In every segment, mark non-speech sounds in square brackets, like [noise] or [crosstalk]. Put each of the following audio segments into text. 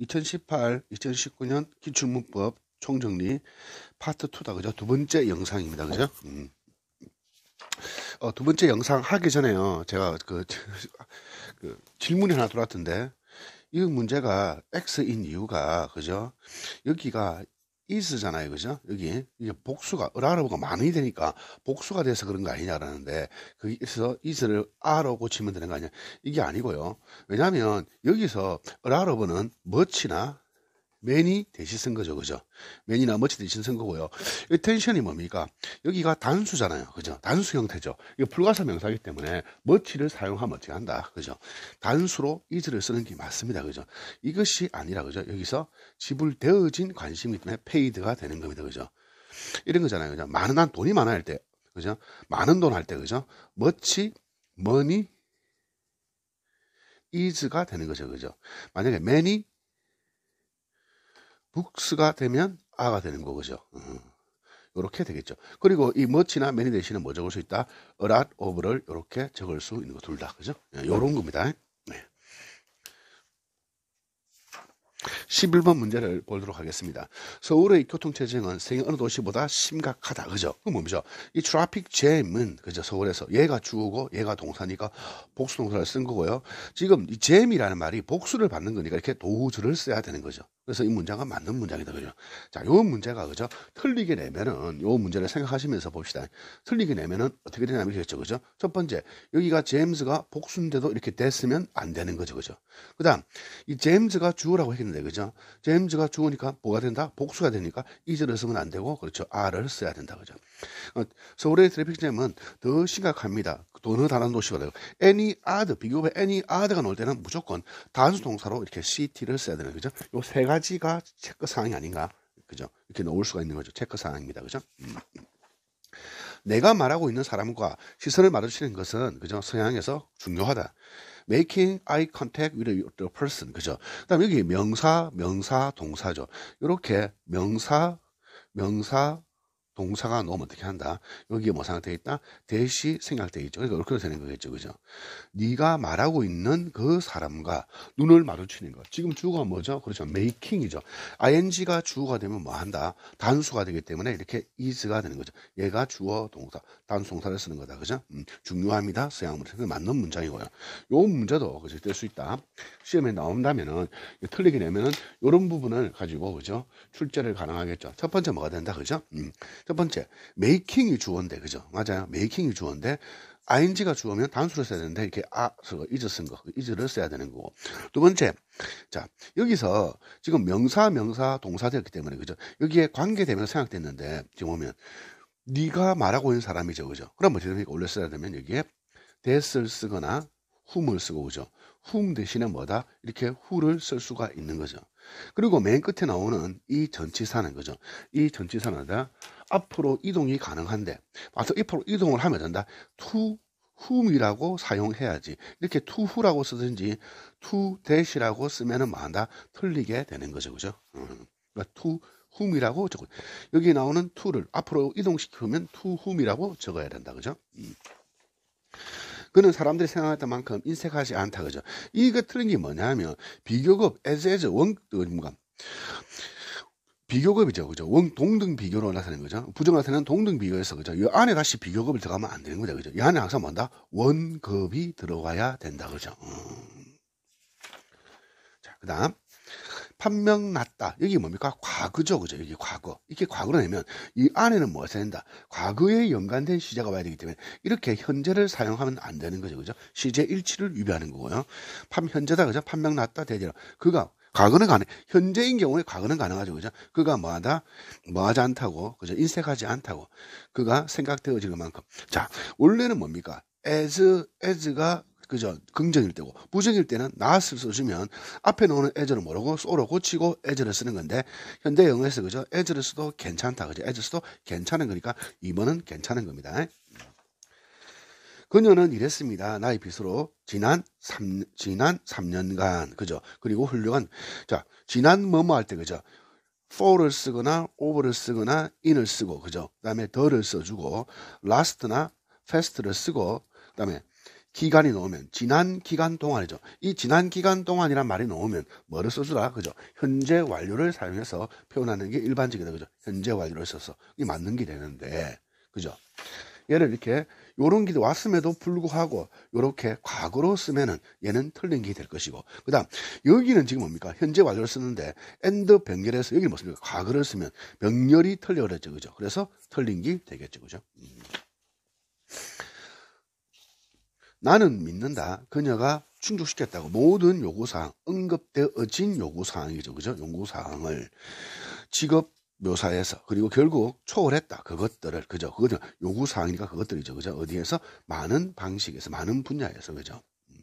2018, 2019년 기출문법 총정리 파트 2다 그죠? 두 번째 영상입니다. 그죠? 음. 어, 두 번째 영상 하기 전에요. 제가 그, [laughs] 그 질문이 하나 들어왔던데 이 문제가 X인 이유가 그죠? 여기가 이스잖아요. 그죠? 여기. 이게 복수가, 을아로가 많이 되니까 복수가 돼서 그런 거 아니냐라는데, 거기서 이스를 아로 고치면 되는 거 아니야. 이게 아니고요. 왜냐면, 하 여기서 을아로는 멋이나 맨이 대신 쓴 거죠. 그죠? 맨이 나머지 대신 쓴 거고요. 이 텐션이 뭡니까? 여기가 단수잖아요. 그죠? 단수 형태죠. 이거 불가사 명사기 때문에 머치를 사용하면 어떻게 한다. 그죠? 단수로 이즈를 쓰는 게 맞습니다. 그죠? 이것이 아니라 그죠? 여기서 지불되어진 관심이 때문에 페이드가 되는 겁니다. 그죠? 이런 거잖아요. 그죠? 많은 한 돈이 많아 할 때. 그죠? 많은 돈 할 때. 그죠? 머치, 머니, 이즈가 되는 거죠. 그죠? 만약에 m a 북스가 되면 아가 되는 거죠. 음. 이렇게 되겠죠. 그리고 이 머치나 매니 대신에 뭐 적을 수 있다? 어랏 오브를 이렇게 적을 수 있는 거 둘 다. 그죠? 예, 요런 겁니다. 11번 문제를 보도록 하겠습니다. 서울의 교통체증은 세계 어느 도시보다 심각하다. 그죠? 그 뭡니까? 이 트라픽 잼은, 그죠? 서울에서 얘가 주고 얘가 동사니까 복수 동사를 쓴 거고요. 지금 이 잼이라는 말이 복수를 받는 거니까 이렇게 도우주를 써야 되는 거죠. 그래서 이 문장은 맞는 문장이다 그죠? 자, 요 문제가 그죠? 틀리게 내면은 요 문제를 생각하시면서 봅시다. 틀리게 내면은 어떻게 되냐면 그겠죠 그죠? 첫 번째 여기가 제임스가 복수인데도 이렇게 됐으면 안 되는 거죠 그죠? 그다음 이 제임스가 주어라고 했는데 그죠? 제임스가 주어니까 뭐가 된다? 복수가 되니까 이절을 쓰면 안 되고 그렇죠? 아를 써야 된다 그죠? 어, 서울의 트래픽잼은 더 심각합니다. 어느 다른 도시가 되고 any other 비교해 any other가 나올 때는 무조건 단수 동사로 이렇게 c i t 를 써야 되는 거죠? 요 세 가지 가지가 체크 사항이 아닌가. 그죠? 이렇게 넣을 수가 있는 거죠. 체크 사항입니다. 그죠? 음. 내가 말하고 있는 사람과 시선을 마주치는 것은 그죠? 서양에서 중요하다. making eye contact with the person. 그죠? 그다음 여기 명사, 명사, 동사죠. 이렇게 명사, 명사, 동사가 너무 어떻게 한다. 여기에 뭐 생각되어 있다? 대시 생각되어 있죠. 그러니까 그렇게 되는 거겠죠. 그죠? 네가 말하고 있는 그 사람과 눈을 마주치는 것. 지금 주어가 뭐죠? 그렇죠. 메이킹이죠 ing가 주어가 되면 뭐 한다? 단수가 되기 때문에 이렇게 is가 되는 거죠. 얘가 주어 동사, 단수 동사를 쓰는 거다. 그죠? 음, 중요합니다. 서양문에 맞는 문장이고요. 요 문제도 그죠? 될수 있다. 시험에 나온다면은 틀리게 되면은 요런 부분을 가지고 그죠? 출제를 가능하겠죠. 첫 번째 뭐가 된다. 그죠? 음. 첫 번째, 메이킹이 주어인데, 그죠? 맞아요. 메이킹이 주어인데, ing가 주어면 단수를 써야 되는데, 이렇게 아, 쓰고, 이즈 쓴 거, 이즈를 그 써야 되는 거고. 두 번째, 자, 여기서 지금 명사, 명사, 동사되었기 때문에, 그죠? 여기에 관계되면 서 생각됐는데, 지금 보면, 네가 말하고 있는 사람이죠, 그죠? 그럼 어떻게 뭐 됩니까? 원래 써야 되면 여기에 that을 쓰거나 whom을 쓰고, 그죠? whom 대신에 뭐다? 이렇게 who를 쓸 수가 있는 거죠. 그리고 맨 끝에 나오는 이 전치사는 거죠. 이 전치사는 다 앞으로 이동이 가능한데 와서 if로 이동을 하면 된다. to whom이라고 사용해야지 이렇게 to who라고 쓰든지 to dash라고 쓰면은 뭐한다 틀리게 되는 거죠, 그죠? 음. 그 그러니까 to whom이라고 적어 여기 나오는 to를 앞으로 이동시키면 to whom이라고 적어야 된다, 그죠? 음. 그는 사람들이 생각했던 만큼 인색하지 않다, 그죠? 이거 틀린 게 뭐냐면 비교급 as as 원 뭔가 비교급이죠. 그죠? 원, 동등 비교로 나타낸 거죠. 부정 나타내는 동등 비교에서 그죠? 이 안에 다시 비교급을 들어가면 안 되는 거죠. 그죠? 이 안에 항상 뭔다? 원급이 들어가야 된다. 그죠? 음. 자, 그 다음. 판명 났다. 여기 뭡니까? 과거죠. 그죠? 여기 과거. 이게 렇과거로내면이 안에는 무엇이 된다? 과거에 연관된 시제가 와야 되기 때문에 이렇게 현재를 사용하면 안 되는 거죠. 그죠? 시제 일치를 위배하는 거고요. 판 현재다. 그죠? 판명 났다. 대제로. 그가 과거는 가능, 현재인 경우에 과거는 가능하죠. 그죠? 그가 뭐하다, 뭐하지 않다고, 그죠? 인색하지 않다고, 그가 생각되어질 만큼. 자, 원래는 뭡니까? as, as가 그죠? 긍정일 때고, 부정일 때는 나스를 써주면 앞에 나오는 as를 모르고 소로 고치고 as를 쓰는 건데, 현대 영어에서 그죠? as를 써도 괜찮다. 그죠? a s 써도 괜찮은 거니까 이번은 괜찮은 겁니다. 그녀는 이랬습니다. 나의 빚으로 지난 3 지난 3년간 그죠? 그리고 훌륭한 자 지난 뭐뭐 할 때 그죠? for를 쓰거나 over를 쓰거나 in을 쓰고 그죠? 그다음에 the를 써주고 last나 fast를 쓰고 그다음에 기간이 나으면 지난 기간 동안이죠. 이 지난 기간 동안이란 말이 나으면 뭐를 써주라 그죠? 현재 완료를 사용해서 표현하는 게 일반적이다 그죠? 현재 완료를 써서 이 맞는 게 되는데 그죠? 얘를 이렇게 요런 기도 왔음에도 불구하고 요렇게 과거로 쓰면은 얘는 틀린 기될 것이고 그다음 여기는 지금 뭡니까 현재 완료를 쓰는데 엔드 병렬에서 여기 무슨 그 과거를 쓰면 병렬이 틀려 그랬죠 그죠 그래서 틀린 기 되겠죠 그죠 음. 나는 믿는다 그녀가 충족시켰다고 모든 요구사항, 응급되어진 요구사항이죠. 그죠? 요구사항을 직업 묘사해서 그리고 결국 초월했다 그것들을 그죠 그것들 요구 사항이니까 그것들이죠 그죠 어디에서 많은 방식에서 많은 분야에서 그죠 음.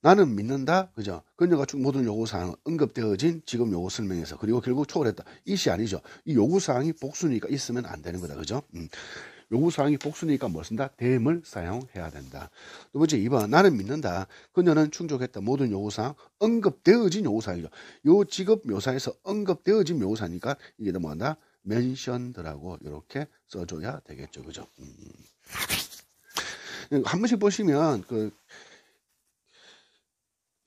나는 믿는다 그죠 그녀가 쭉 모든 요구 사항 언급되어진 지금 요구 설명에서 그리고 결국 초월했다 이 시 아니죠 이 요구 사항이 복수니까 있으면 안 되는 거다 그죠 음. 요구사항이 복수니까 뭐 쓴다? 댐을 사용해야 된다. 두 번째 2번 나는 믿는다. 그녀는 충족했다. 모든 요구사항 언급되어진 요구사항이죠. 요 직업 묘사에서 언급되어진 묘사니까 이게 넘어간다. 멘션드라고 이렇게 써줘야 되겠죠. 그죠? 음. 음. 한 번씩 보시면 그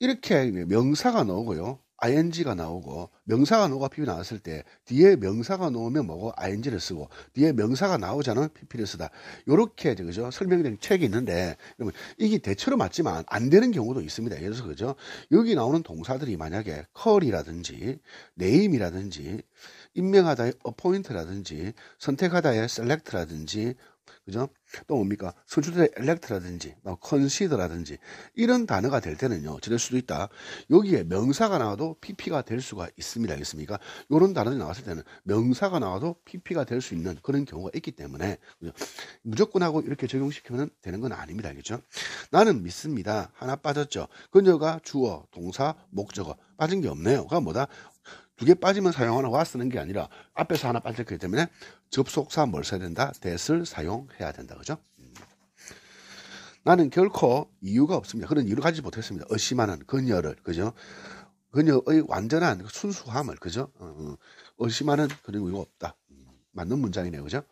이렇게 명사가 나오고요. ing가 나오고 명사가 나오고 PP 나왔을 때 뒤에 명사가 나오면 뭐고 ing를 쓰고 뒤에 명사가 나오잖아 PP를 쓰다. 요렇게 그죠? 설명된 책이 있는데 여러분 이게 대체로 맞지만 안 되는 경우도 있습니다. 예를 들어서 그죠? 여기 나오는 동사들이 만약에 컬이라든지네임이라든지 임명하다의 appoint라든지 선택하다의 select라든지 그죠? 또 뭡니까? 선출된엘렉트라든지 c 뭐 o n s 라든지 이런 단어가 될 때는요, 저럴 수도 있다. 여기에 명사가 나와도 pp가 될 수가 있습니다. 알겠습니까? 요런 단어가 나왔을 때는 명사가 나와도 pp가 될 수 있는 그런 경우가 있기 때문에, 그죠? 무조건 하고 이렇게 적용시키면 되는 건 아닙니다. 알겠죠? 나는 믿습니다. 하나 빠졌죠? 그녀가 주어, 동사, 목적어. 빠진 게 없네요. 그가 뭐다? 두 개 빠지면 사용하나 와 쓰는 게 아니라 앞에서 하나 빠졌기 때문에 접속사 뭘 써야 된다? that을 사용해야 된다. 그죠? 음. 나는 결코 이유가 없습니다. 그런 이유를 가지지 못했습니다. 의심하는 그녀를, 그죠? 그녀의 완전한 순수함을, 그죠? 어, 어. 의심하는 그런 이유가 없다. 음, 맞는 문장이네요. 그죠?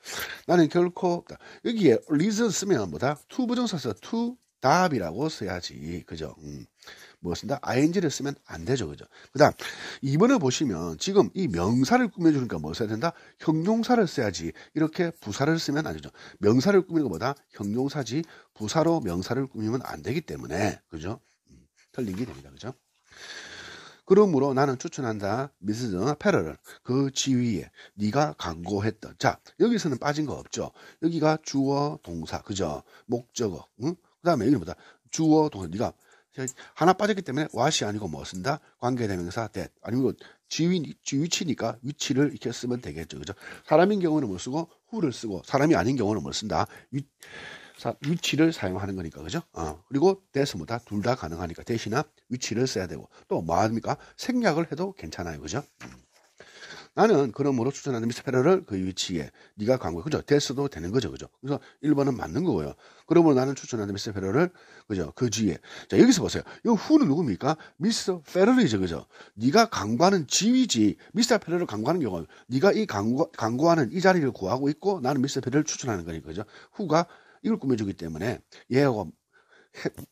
나는 결코 없다. 여기에 리즈 쓰면 뭐다? 투 부정사서 투 답이라고 써야지. 그죠? 음. 뭐 쓴다? ing를 쓰면 안 되죠. 그죠? 그 다음, 이번에 보시면 지금 이 명사를 꾸며주니까 뭐 써야 된다? 형용사를 써야지. 이렇게 부사를 쓰면 안 되죠. 명사를 꾸미는 것보다 형용사지 부사로 명사를 꾸미면 안 되기 때문에. 그죠? 음, 틀린 게 됩니다. 그죠? 그러므로 나는 추천한다. 미스즈 페러를 그 지위에 네가 강고했던. 자, 여기서는 빠진 거 없죠. 여기가 주어 동사. 그죠? 목적어. 응? 그다음에 여기보다 주어 동사. 네가 하나 빠졌기 때문에 w a t 이 아니고 뭐쓴다 관계대명사 that 아니면 지위, 위치니까 위치를 이렇게 쓰면 되겠죠. 그죠? 사람인 경우는 뭐 쓰고 who를 쓰고 사람이 아닌 경우는 뭐 쓴다? 위, 사, 위치를 사용하는 거니까 그죠? 어, 그리고 대해서 뭐다 둘 다 가능하니까 대신나 위치를 써야 되고 또 뭐합니까? 생략을 해도 괜찮아요. 그죠? 음. 나는 그러므로 추천하는 미스 페라를 그 위치에 네가 광고 그죠? 됐어도 되는 거죠. 그죠? 그래서 1번은 맞는 거고요. 그러므로 나는 추천하는 미스 페라를 그죠? 그 뒤에 자 여기서 보세요. 이 후는 누굽니까? 미스 페럴이죠. 그죠? 네가 광고하는 지위지 미스 페럴을 광고하는 경우 네가 이 광고, 광고하는 이 자리를 구하고 있고 나는 미스 페럴을 추천하는 거니까 그죠? 후가 이걸 꾸며주기 때문에 얘하고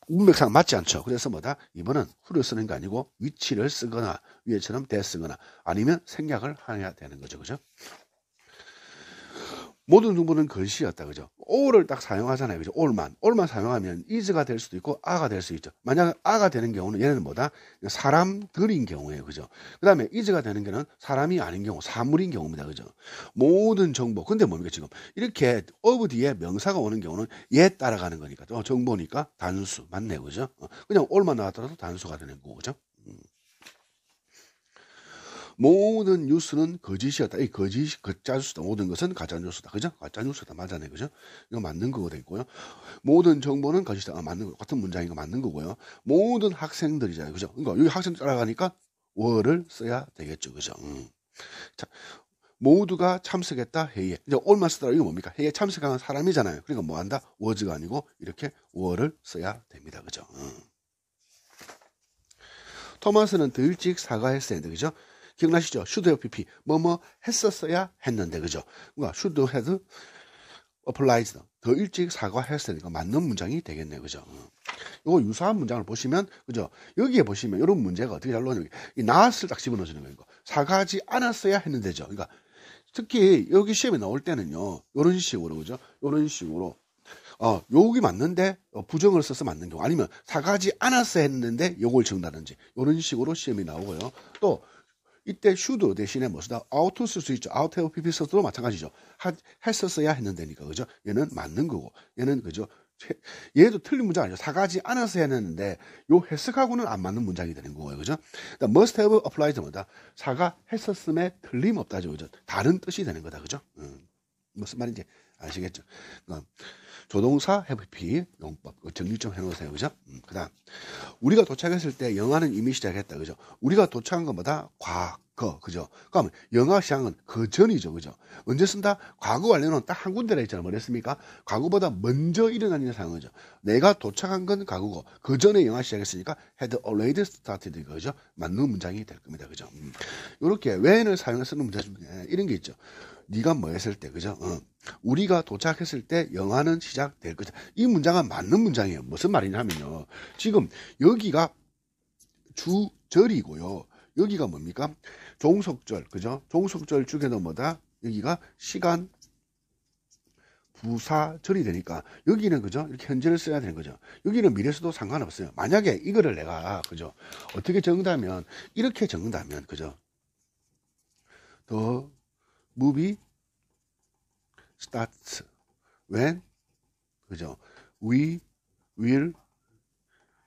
문맥상 맞지 않죠. 그래서 뭐다? 이번은 후를 쓰는 게 아니고 위치를 쓰거나 위에처럼 대 쓰거나 아니면 생략을 해야 되는 거죠. 그죠? 모든 등분은 글씨였다. 그죠? a 를딱 사용하잖아요. 그죠? a 만 a 만 사용하면 is가 될 수도 있고 아가될 수 있죠. 만약 아가 되는 경우는 얘는 네 뭐다? 사람들인 경우에 그죠? 그 다음에 is가 되는 경우는 사람이 아닌 경우, 사물인 경우입니다. 그죠? 모든 정보. 근데 뭡니까 지금? 이렇게 of 뒤에 명사가 오는 경우는 얘 따라가는 거니까. 어, 정보니까 단수. 맞네 그죠? 어, 그냥 a 만 나왔더라도 단수가 되는 거죠. 모든 뉴스는 거짓이었다. 이 거짓, 가짜뉴스다. 모든 것은 가짜뉴스다. 그죠? 가짜뉴스다. 맞아네. 그죠? 이거 맞는 거고 되고요. 모든 정보는 거짓이다. 아, 맞는 거. 같은 문장인 거 맞는 거고요. 모든 학생들이잖아요. 그죠? 그러니까 여기 학생 따라가니까 월을 써야 되겠죠. 그죠? 음. 자, 모두가 참석했다 회의에 이제 올마 쓰더라 이거 뭡니까 회의에 참석한 사람이잖아요 그러니까 뭐 한다 워즈가 아니고 이렇게 워를 써야 됩니다 그죠 음. 토마스는 더 일찍 사과했어야 돼 그죠 기억나시죠? 슈드 o u l pp. 뭐뭐 했었어야 했는데, 그죠? 뭔가 슈드 헤드 o u l d h 더 일찍 사과했으니까 맞는 문장이 되겠네요. 그죠? 어. 이거 유사한 문장을 보시면, 그죠? 여기에 보시면 이런 문제가 어떻게 잘 나오냐면, 이 나왔을 딱 집어넣어주는 거예요. 사과하지 않았어야 했는데죠. 그러니까 특히 여기 시험에 나올 때는요, 이런 식으로, 그죠? 이런 식으로. 어, 요기 맞는데 어, 부정을 써서 맞는 경우 아니면 사과하지 않았어 야 했는데 요걸 정다든지 이런 식으로 시험이 나오고요. 또 이때 should 대신에 뭐엇다 ought 쓸 수 있죠. ought h a v pp 썼어도 마찬가지죠. 하, 했었어야 했는데니까 그죠? 얘는 맞는 거고 얘는 그죠? 얘도 틀린 문장 아니죠. 사가지 않아서 해야 는데요 해석하고는 안 맞는 문장이 되는 거예요. 그죠? 그러니까 must have applied 뭐다. 사가 했었음에 틀림없다죠. 그죠? 다른 뜻이 되는 거다. 그죠? 음, 무슨 말인지 아시겠죠? 그러니까 조동사 have p 용법 정리 좀 해놓으세요. 그죠? 음, 그 다음 우리가 도착했을 때 영화는 이미 시작했다. 그죠? 우리가 도착한 것마다 과거. 그죠? 그럼 영화 시작은 그 전이죠. 그죠? 언제 쓴다? 과거 완료는 딱한 군데라 있잖아. 뭐랬습니까? 과거보다 먼저 일어나는 상황이죠. 내가 도착한 건 과거고 그 전에 영화 시작했으니까 had already started 그죠? 맞는 문장이 될 겁니다. 그죠? 이렇게 음. when을 사용해서는 문제 중에 이런 게 있죠. 네가 뭐 했을 때 그죠? 어. 우리가 도착했을 때 영화는 시작될 거다. 이 문장은 맞는 문장이에요. 무슨 말이냐면요. 지금 여기가 주절이고요. 여기가 뭡니까? 종속절 그죠? 종속절 중에는 뭐다? 여기가 시간 부사절이 되니까 여기는 그죠 이렇게 현재를 써야 되는 거죠 여기는 미래서도 에 상관없어요 만약에 이거를 내가 그죠 어떻게 적는다면 이렇게 적는다면 그죠 더 movie starts when 그죠? we will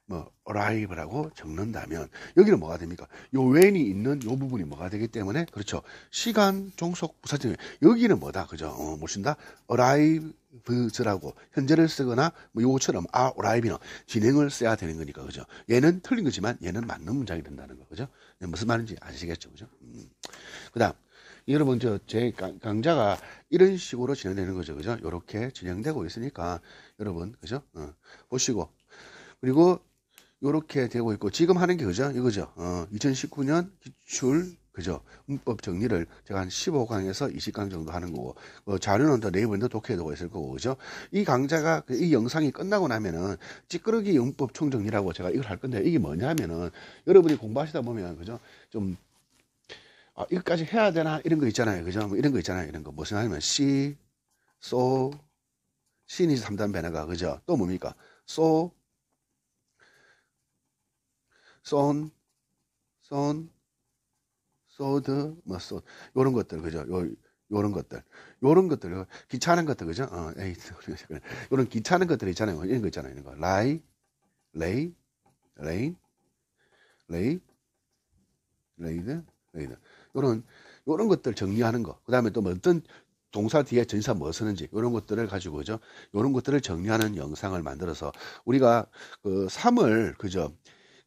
뭐 arrive라고 적는다면 여기는 뭐가 됩니까? 요 when이 있는 요 부분이 뭐가 되기 때문에 그렇죠. 시간 종속 부사절 여기는 뭐다 그죠? 어, 모신다 a r r i v e 라고 현재를 쓰거나 뭐요것처럼아 arrive는 진행을 써야 되는 거니까 그죠? 얘는 틀린 거지만 얘는 맞는 문장이 된다는 거 그죠? 무슨 말인지 아시겠죠 그죠? 음. 그다음 여러분 저 제 강좌가 이런 식으로 진행되는 거죠, 그죠? 요렇게 진행되고 있으니까 여러분 그죠? 어, 보시고 그리고 요렇게 되고 있고 지금 하는 게 그죠? 이거죠. 어, 2019년 기출 그죠? 문법 정리를 제가 한 15강에서 20강 정도 하는 거고, 어, 자료는 더 네이버에도 독해되고 있을 거고, 그죠? 이 강좌가, 그 이 영상이 끝나고 나면은, 찌끄러기 문법 총정리라고 제가 이걸 할 건데, 이게 뭐냐면은, 여러분이 공부하시다 보면, 그죠? 좀 아, 이것까지 해야 되나? 이런 거 있잖아요. 그죠? 뭐 이런 거 있잖아요. 이런 거. 무슨 하면 시, 소, 신이 3단 변화가. 그죠? 또 뭡니까? 소, 손, 손, 소드, 뭐, 소. 요런 것들. 그죠? 요, 요런 것들. 요런 것들. 귀찮은 것들. 그죠? 어, 에이, [laughs] 요런 귀찮은 것들 있잖아요. 뭐 이런 거 있잖아요. 이런 거. 라이, 레이, 레인, 레이, 레이드, 레이드. 요런 요런 것들 정리하는 거. 그다음에 또 뭐 어떤 동사 뒤에 전사 뭐 쓰는지 요런 것들을 가지고 그죠 요런 것들을 정리하는 영상을 만들어서 우리가 그 3월 그죠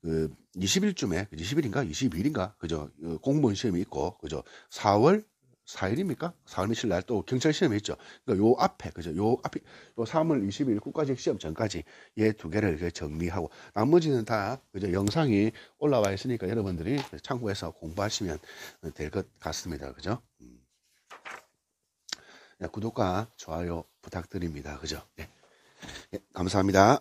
그 20일쯤에 20일인가 22일인가 그죠 어, 공무원 시험이 있고 그죠 4월 4일입니까? 4일이실 날 또 경찰 시험이 있죠. 그니까요 앞에, 그죠? 요 앞에, 요 3월 20일 국가직 시험 전까지 얘두 예 개를 그 정리하고 나머지는 다, 그죠? 영상이 올라와 있으니까 여러분들이 참고해서 공부하시면 될 것 같습니다. 그죠? 음. 네, 구독과 좋아요 부탁드립니다. 그죠? 네. 네 감사합니다.